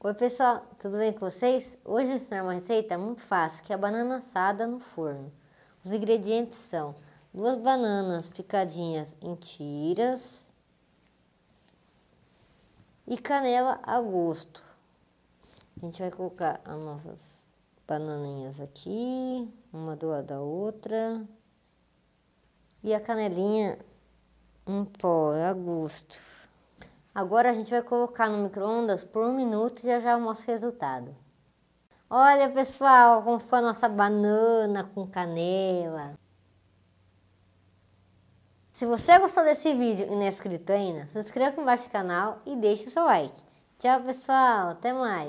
Oi pessoal, tudo bem com vocês? Hoje eu vou ensinar uma receita muito fácil, que é a banana assada no forno. Os ingredientes são duas bananas picadinhas em tiras e canela a gosto. A gente vai colocar as nossas bananinhas aqui, uma do lado da outra. E a canelinha em pó, a gosto. Agora a gente vai colocar no micro-ondas por um minuto e já já eu mostro o resultado. Olha pessoal, como foi a nossa banana com canela. Se você gostou desse vídeo e não é inscrito ainda, se inscreva aqui embaixo do canal e deixe o seu like. Tchau pessoal, até mais.